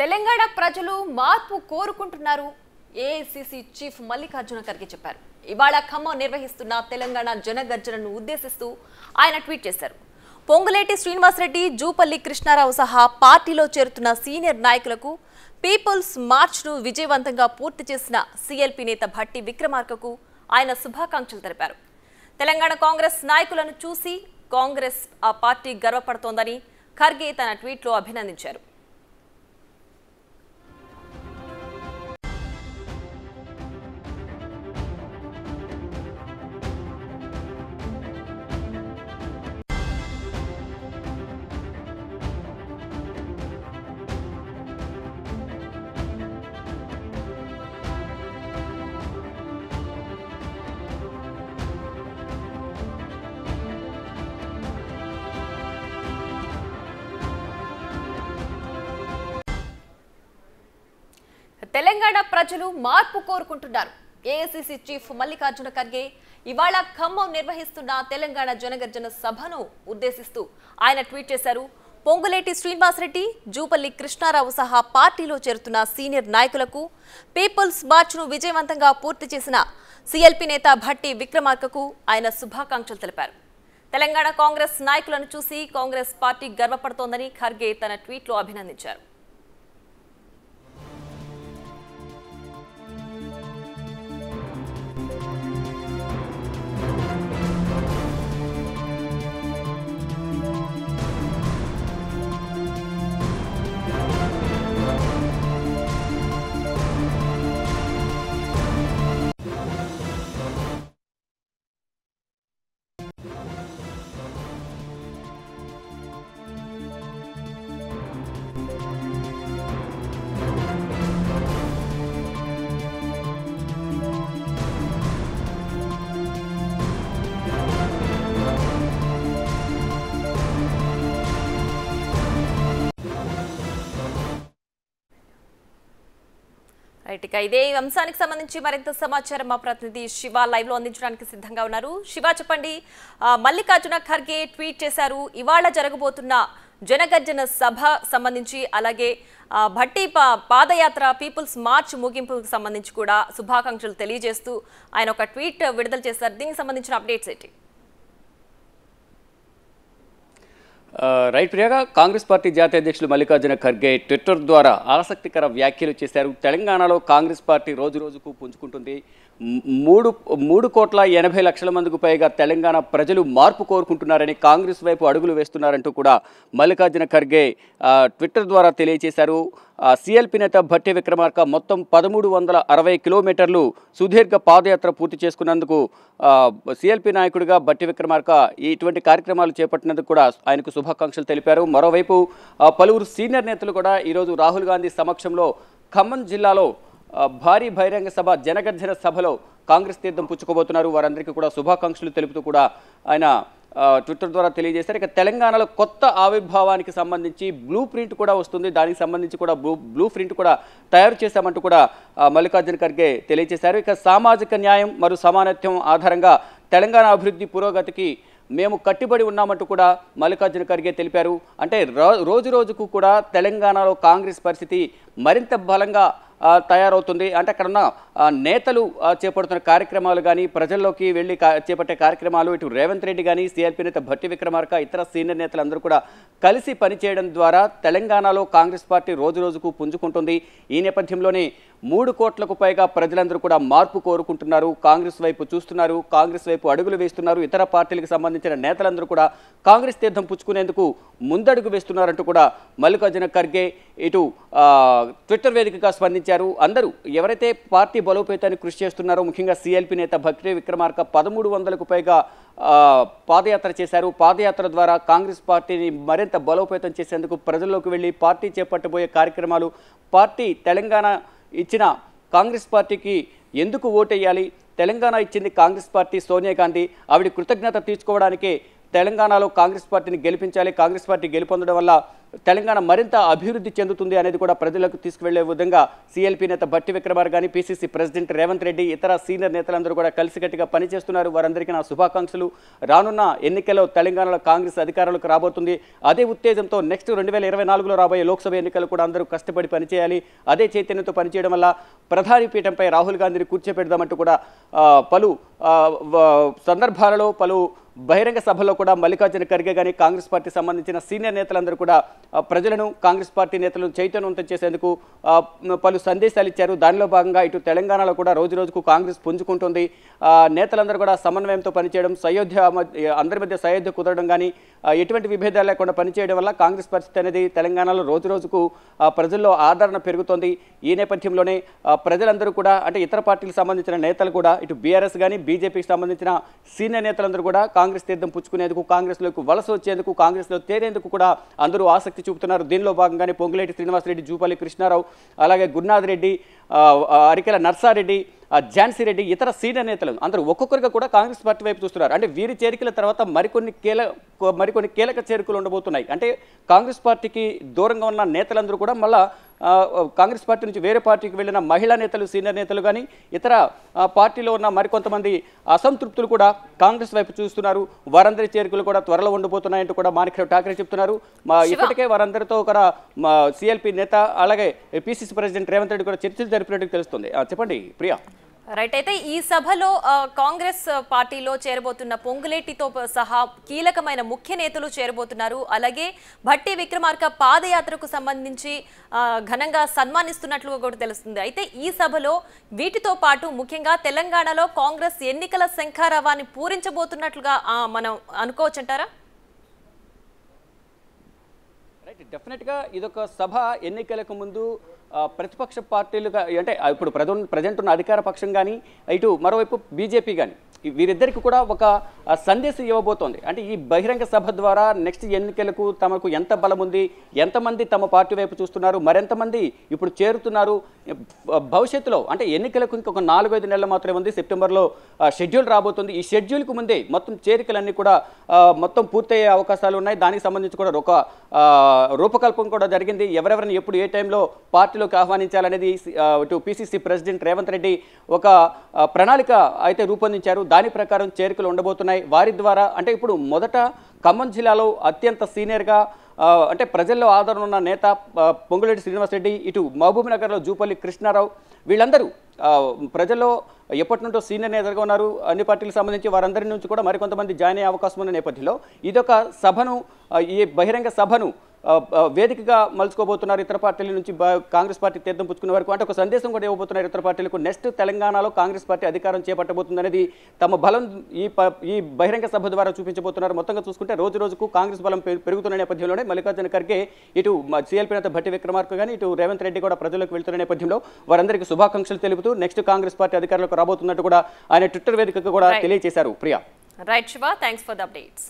తెలంగాణ ప్రజలు మార్పు కోరుకుంటున్నారు ఏఐసిసి చీఫ్ మల్లికార్జున ఖర్గే చెప్పారు ఇవాళ ఖమ్మం నిర్వహిస్తున్న తెలంగాణ జనగర్జనను ఉద్దేశిస్తూ ఆయన ట్వీట్ చేశారు పొంగులేటి శ్రీనివాసరెడ్డి జూపల్లి కృష్ణారావు సహా పార్టీలో చేరుతున్న సీనియర్ నాయకులకు పీపుల్స్ మార్చ్ను విజయవంతంగా పూర్తి చేసిన సీఎల్పీ నేత భట్టి విక్రమార్కకు ఆయన శుభాకాంక్షలు తెలిపారు తెలంగాణ కాంగ్రెస్ నాయకులను చూసి కాంగ్రెస్ ఆ పార్టీ గర్వపడుతోందని ఖర్గే తన ట్వీట్లో అభినందించారు తెలంగాణ ప్రజలు మార్పు కోరుకుంటున్నారు ఏఐసిసి చీఫ్ మల్లికార్జున ఖర్గే ఇవాళ ఖమ్మం నిర్వహిస్తున్న తెలంగాణ జనగర్జన సభను ఉద్దేశిస్తూ ఆయన ట్వీట్ చేశారు పొంగులేటి శ్రీనివాసరెడ్డి జూపల్లి కృష్ణారావు సహా పార్టీలో చేరుతున్న సీనియర్ నాయకులకు పీపుల్స్ మార్చ్ను విజయవంతంగా పూర్తి చేసిన సిఎల్పి నేత భట్టి విక్రమార్కకు ఆయన శుభాకాంక్షలు తెలిపారు తెలంగాణ కాంగ్రెస్ నాయకులను చూసి కాంగ్రెస్ పార్టీ గర్వపడుతోందని ఖర్గే తన ట్వీట్లో అభినందించారు ఇక ఇదే అంశానికి సంబంధించి మరింత సమాచారం మా ప్రతినిధి శివ లైవ్ లో అందించడానికి సిద్ధంగా ఉన్నారు శివ చెప్పండి మల్లికార్జున ఖర్గే ట్వీట్ చేశారు ఇవాళ జరగబోతున్న జనగర్జన సభ సంబంధించి అలాగే భట్టి పాదయాత్ర పీపుల్స్ మార్చ్ ముగింపుకు సంబంధించి కూడా శుభాకాంక్షలు తెలియజేస్తూ ఆయన ఒక ట్వీట్ విడుదల చేశారు దీనికి సంబంధించిన అప్డేట్స్ ఏంటి రైట్ ప్రియాగా కాంగ్రెస్ పార్టీ జాతీయ అధ్యక్షులు మల్లికార్జున ఖర్గే ట్విట్టర్ ద్వారా ఆసక్తికర వ్యాఖ్యలు చేశారు తెలంగాణలో కాంగ్రెస్ పార్టీ రోజు రోజుకు పుంజుకుంటుంది మూడు మూడు కోట్ల ఎనభై లక్షల మందికి పైగా తెలంగాణ ప్రజలు మార్పు కోరుకుంటున్నారని కాంగ్రెస్ వైపు అడుగులు వేస్తున్నారంటూ కూడా మల్లికార్జున ఖర్గే ట్విట్టర్ ద్వారా తెలియజేశారు సిఎల్పి నేత భట్టి విక్రమార్క మొత్తం పదమూడు వందల అరవై కిలోమీటర్లు సుదీర్ఘ పాదయాత్ర పూర్తి చేసుకున్నందుకు సిఎల్పి నాయకుడిగా భట్టి విక్రమార్క ఇటువంటి కార్యక్రమాలు చేపట్టినందుకు కూడా ఆయనకు శుభాకాంక్షలు తెలిపారు మరోవైపు పలువురు సీనియర్ నేతలు కూడా ఈరోజు రాహుల్ గాంధీ సమక్షంలో ఖమ్మం జిల్లాలో భారీ బహిరంగ సభ జనగర్జన సభలో కాంగ్రెస్ తీర్థం పుచ్చుకోబోతున్నారు వారందరికీ కూడా శుభాకాంక్షలు తెలుపుతూ కూడా ఆయన ట్విట్టర్ ద్వారా తెలియజేశారు ఇక తెలంగాణలో కొత్త ఆవిర్భావానికి సంబంధించి బ్లూ ప్రింట్ కూడా వస్తుంది దానికి సంబంధించి కూడా బ్లూ బ్లూ ప్రింట్ కూడా తయారు చేశామంటూ కూడా మల్లికార్జున ఖర్గే తెలియజేశారు ఇక సామాజిక న్యాయం మరియు సమానత్వం ఆధారంగా తెలంగాణ అభివృద్ధి పురోగతికి మేము కట్టుబడి ఉన్నామంటూ కూడా మల్లికార్జున ఖర్గే తెలిపారు అంటే రోజు రోజుకు కూడా తెలంగాణలో కాంగ్రెస్ పరిస్థితి మరింత బలంగా తయారవుతుంది అంటే ఉన్న నేతలు చేపడుతున్న కార్యక్రమాలు కానీ ప్రజల్లోకి వెళ్ళి చేపట్టే కార్యక్రమాలు ఇటు రేవంత్ రెడ్డి కానీ సిఆర్పి నేత భట్టి విక్రమార్క ఇతర సీనియర్ నేతలందరూ కూడా కలిసి పనిచేయడం ద్వారా తెలంగాణలో కాంగ్రెస్ పార్టీ రోజు రోజుకు పుంజుకుంటుంది ఈ నేపథ్యంలోనే మూడు కోట్లకు పైగా ప్రజలందరూ కూడా మార్పు కోరుకుంటున్నారు కాంగ్రెస్ వైపు చూస్తున్నారు కాంగ్రెస్ వైపు అడుగులు వేస్తున్నారు ఇతర పార్టీలకు సంబంధించిన నేతలందరూ కూడా కాంగ్రెస్ తీర్థం పుచ్చుకునేందుకు ముందడుగు వేస్తున్నారంటూ కూడా మల్లికార్జున ఖర్గే ఇటు ట్విట్టర్ వేదికగా స్పందించారు అందరూ ఎవరైతే పార్టీ బలోపేతానికి కృషి చేస్తున్నారో ముఖ్యంగా సిఎల్పి నేత భక్తి విక్రమార్క పదమూడు వందలకు పైగా పాదయాత్ర చేశారు పాదయాత్ర ద్వారా కాంగ్రెస్ పార్టీని మరింత బలోపేతం చేసేందుకు ప్రజల్లోకి వెళ్ళి పార్టీ చేపట్టబోయే కార్యక్రమాలు పార్టీ తెలంగాణ ఇచ్చిన కాంగ్రెస్ పార్టీకి ఎందుకు ఓటేయాలి తెలంగాణ ఇచ్చింది కాంగ్రెస్ పార్టీ సోనియా గాంధీ ఆవిడ కృతజ్ఞత తీర్చుకోవడానికి తెలంగాణలో కాంగ్రెస్ పార్టీని గెలిపించాలి కాంగ్రెస్ పార్టీ గెలుపొందడం వల్ల తెలంగాణ మరింత అభివృద్ధి చెందుతుంది అనేది కూడా ప్రజలకు తీసుకువెళ్లే విధంగా సీఎల్పీ నేత భట్టి విక్రమార్ కానీ పీసీసీ ప్రెసిడెంట్ రేవంత్ రెడ్డి ఇతర సీనియర్ నేతలందరూ కూడా కలిసికట్టుగా పనిచేస్తున్నారు వారందరికీ నా శుభాకాంక్షలు రానున్న ఎన్నికల్లో తెలంగాణలో కాంగ్రెస్ అధికారులకు రాబోతుంది అదే ఉత్తేజంతో నెక్స్ట్ రెండు వేల ఇరవై నాలుగులో రాబోయే లోక్సభ ఎన్నికలు కూడా అందరూ కష్టపడి పనిచేయాలి అదే చైతన్యంతో పనిచేయడం వల్ల ప్రధాని పీఠంపై రాహుల్ గాంధీని కూర్చోపెడదామంటూ కూడా పలు సందర్భాలలో పలు బహిరంగ సభలో కూడా మల్లికార్జున ఖర్గే కానీ కాంగ్రెస్ పార్టీ సంబంధించిన సీనియర్ నేతలందరూ కూడా ప్రజలను కాంగ్రెస్ పార్టీ నేతలను చైతన్యవంతం చేసేందుకు పలు సందేశాలు ఇచ్చారు దానిలో భాగంగా ఇటు తెలంగాణలో కూడా రోజు రోజుకు కాంగ్రెస్ పుంజుకుంటుంది నేతలందరూ కూడా సమన్వయంతో పనిచేయడం సయోధ్య అందరి మధ్య సయోధ్య కుదరడం కానీ ఎటువంటి విభేదాలు లేకుండా పనిచేయడం వల్ల కాంగ్రెస్ పరిస్థితి అనేది తెలంగాణలో రోజు రోజుకు ప్రజల్లో ఆదరణ పెరుగుతోంది ఈ నేపథ్యంలోనే ప్రజలందరూ కూడా అంటే ఇతర పార్టీలకు సంబంధించిన నేతలు కూడా ఇటు బీఆర్ఎస్ కానీ బీజేపీకి సంబంధించిన సీనియర్ నేతలందరూ కూడా కాంగ్రెస్ తీర్థం పుచ్చుకునేందుకు కాంగ్రెస్లోకి వలస వచ్చేందుకు కాంగ్రెస్లో తేరేందుకు కూడా అందరూ ఆసక్తి ఆసక్తి చూపుతున్నారు దీనిలో భాగంగానే పొంగులేటి శ్రీనివాసరెడ్డి జూపల్లి కృష్ణారావు అలాగే గురునాథ్ రెడ్డి అరికెల నర్సారెడ్డి ఝాన్సీ రెడ్డి ఇతర సీనియర్ నేతలు అందరూ ఒక్కొక్కరిగా కూడా కాంగ్రెస్ పార్టీ వైపు చూస్తున్నారు అంటే వీరి చేరికల తర్వాత మరికొన్ని కీలక మరికొన్ని కీలక చేరికలు ఉండబోతున్నాయి అంటే కాంగ్రెస్ పార్టీకి దూరంగా ఉన్న నేతలందరూ కూడా మళ్ళా కాంగ్రెస్ పార్టీ నుంచి వేరే పార్టీకి వెళ్ళిన మహిళా నేతలు సీనియర్ నేతలు కానీ ఇతర పార్టీలో ఉన్న మరికొంతమంది అసంతృప్తులు కూడా కాంగ్రెస్ వైపు చూస్తున్నారు వారందరి చేరికలు కూడా త్వరలో ఉండిపోతున్నాయంటూ కూడా మాణిక్రావు ఠాకరే చెప్తున్నారు ఇప్పటికే వారందరితో కూడా సిఎల్పి నేత అలాగే పిసిసి ప్రెసిడెంట్ రేవంత్ రెడ్డి కూడా చర్చలు జరిపినట్టు తెలుస్తుంది చెప్పండి ప్రియా రైట్ అయితే ఈ సభలో కాంగ్రెస్ పార్టీలో చేరబోతున్న పొంగులేటితో సహా కీలకమైన ముఖ్య నేతలు చేరబోతున్నారు అలాగే భట్టి విక్రమార్క పాదయాత్రకు సంబంధించి ఘనంగా సన్మానిస్తున్నట్లు కూడా తెలుస్తుంది అయితే ఈ సభలో వీటితో పాటు ముఖ్యంగా తెలంగాణలో కాంగ్రెస్ ఎన్నికల శంఖారావాన్ని పూరించబోతున్నట్లుగా మనం అనుకోవచ్చంటారా డెఫినెట్గా ఇదొక సభ ఎన్నికలకు ముందు ప్రతిపక్ష పార్టీలుగా అంటే ఇప్పుడు ప్రజెంట్ ఉన్న అధికార పక్షం కానీ ఇటు మరోవైపు బీజేపీ కానీ వీరిద్దరికి కూడా ఒక సందేశం ఇవ్వబోతోంది అంటే ఈ బహిరంగ సభ ద్వారా నెక్స్ట్ ఎన్నికలకు తమకు ఎంత బలం ఉంది ఎంతమంది తమ పార్టీ వైపు చూస్తున్నారు మరెంతమంది ఇప్పుడు చేరుతున్నారు భవిష్యత్తులో అంటే ఎన్నికలకు ఇంకొక నాలుగైదు నెలలు మాత్రమే ఉంది సెప్టెంబర్లో షెడ్యూల్ రాబోతుంది ఈ షెడ్యూల్కు ముందే మొత్తం చేరికలన్నీ కూడా మొత్తం పూర్తయ్యే అవకాశాలు ఉన్నాయి దానికి సంబంధించి కూడా ఒక రూపకల్పం కూడా జరిగింది ఎవరెవరిని ఎప్పుడు ఏ టైంలో పార్టీలోకి ఆహ్వానించాలనేది ఇటు పిసిసి ప్రెసిడెంట్ రేవంత్ రెడ్డి ఒక ప్రణాళిక అయితే రూపొందించారు దాని ప్రకారం చేరికలు ఉండబోతున్నాయి వారి ద్వారా అంటే ఇప్పుడు మొదట ఖమ్మం జిల్లాలో అత్యంత సీనియర్గా అంటే ప్రజల్లో ఆదరణ ఉన్న నేత పొంగులేటి శ్రీనివాసరెడ్డి ఇటు మహబూబ్నగర్లో జూపల్లి కృష్ణారావు వీళ్ళందరూ ప్రజల్లో ఎప్పటి నుండో సీనియర్ నేతలుగా ఉన్నారు అన్ని పార్టీలకు సంబంధించి వారందరి నుంచి కూడా మరికొంతమంది జాయిన్ అయ్యే అవకాశం ఉన్న నేపథ్యంలో ఇదొక సభను ఈ బహిరంగ సభను వేదికగా మలుచుకోబోతున్నారు ఇతర పార్టీల నుంచి కాంగ్రెస్ పార్టీ తీర్థం పుచ్చుకునే వరకు అంటే ఒక సందేశం కూడా ఇవ్వబోతున్నారు ఇతర పార్టీలకు నెక్స్ట్ తెలంగాణలో కాంగ్రెస్ పార్టీ అధికారం చేపట్టబోతుందనేది తమ బలం ఈ ఈ బహిరంగ సభ ద్వారా చూపించబోతున్నారు మొత్తంగా చూసుకుంటే రోజు రోజుకు కాంగ్రెస్ బలం పెరుగుతున్న నేపథ్యంలోనే మల్లికార్జున ఖర్గే ఇటు సీఎల్పీ నేత భట్టి విక్రమార్క కానీ ఇటు రేవంత్ రెడ్డి కూడా ప్రజలకు వెళ్తున్న నేపథ్యంలో వారందరికీ శుభాకాంక్షలు తెలుపుతూ నెక్స్ట్ కాంగ్రెస్ పార్టీ అధికారులకు రాబోతున్నట్టు కూడా ఆయన ట్విట్టర్ వేదికగా కూడా తెలియజేశారు Priya right Shiva thanks for the updates